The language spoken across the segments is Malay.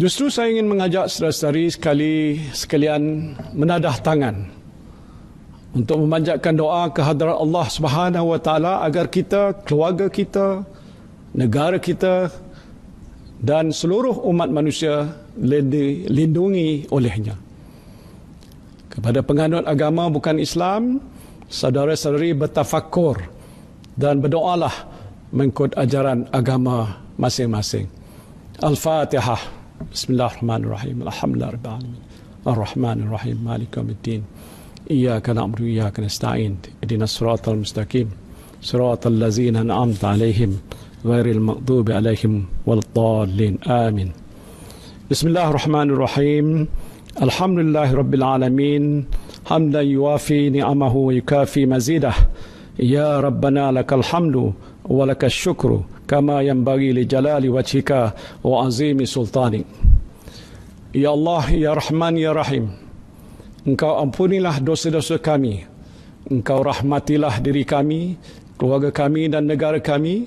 Justru saya ingin mengajak saudara-saudari sekali sekalian menadah tangan untuk memanjatkan doa ke hadrat Allah Subhanahu Wa Taala agar kita, keluarga kita, negara kita dan seluruh umat manusia dilindungi olehnya. Kepada penganut agama bukan Islam, saudara-saudari bertafakur dan berdoalah mengikut ajaran agama masing-masing. Al-Fatihah. بسم الله الرحمن الرحيم الحمد لله رب العالمين الرحمن الرحيم مالك يوم الدين إياك نعبد وإياك نستعين اهدنا الصراط المستقيم صراط الذين أنعمت عليهم غير المغضوب عليهم ولا الضالين آمين بسم الله الرحمن الرحيم الحمد لله رب العالمين حمدا يوافي نعمه ويكافي مزيده يا ربنا لك الحمد kama ولك الشكر كما ينبغي لجلال wa وعظيم Sultani. Ya Allah, ya Rahman, ya Rahim. Engkau ampunilah dosa-dosa kami. Engkau rahmatilah diri kami, keluarga kami dan negara kami.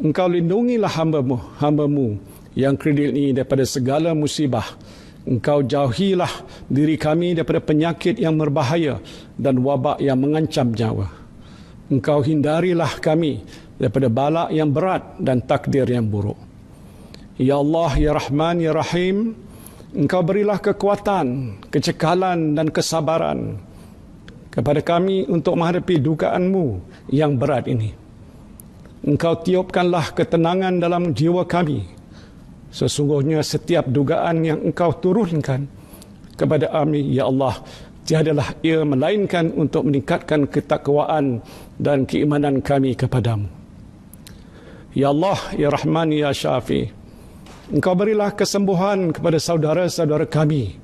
Engkau lindungilah hamba-Mu, hamba-Mu yang kredit ini daripada segala musibah. Engkau jauhilah diri kami daripada penyakit yang berbahaya dan wabak yang mengancam nyawa. Engkau hindarilah kami daripada bala yang berat dan takdir yang buruk. Ya Allah, Ya Rahman, Ya Rahim, Engkau berilah kekuatan, kecekalan dan kesabaran kepada kami untuk menghadapi dugaanmu yang berat ini. Engkau tiupkanlah ketenangan dalam jiwa kami. Sesungguhnya setiap dugaan yang engkau turunkan kepada kami, Ya Allah, tiadalah ia melainkan untuk meningkatkan ketakwaan dan keimanan kami kepadamu. Ya Allah, Ya Rahman, Ya Syafi Engkau berilah kesembuhan kepada saudara-saudara kami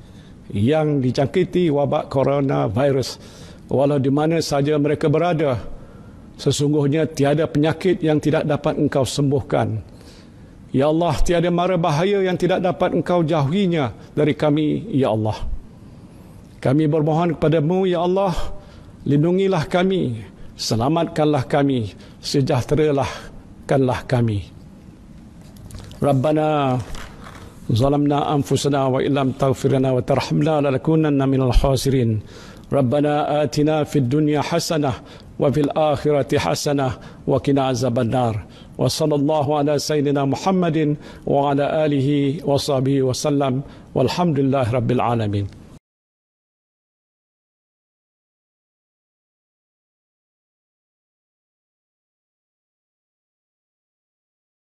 Yang dijangkiti wabak coronavirus Walau di mana saja mereka berada Sesungguhnya tiada penyakit yang tidak dapat engkau sembuhkan Ya Allah, tiada mara bahaya yang tidak dapat engkau jauhinya dari kami, Ya Allah Kami bermohon kepadamu, Ya Allah Lindungilah kami, selamatkanlah kami, sejahteralah kami Maafkanlah kami Rabbana Zalamna anfusana wa illam taghfirana wa tarhamna la nakunanna minal khasirin Rabbana atina fid dunya hasanah wa fil akhirati hasanah wa qina azabannar wa sallallahu ala sayyidina Muhammadin wa ala alihi wa sahbihi wa sallam walhamdulillahi rabbil alamin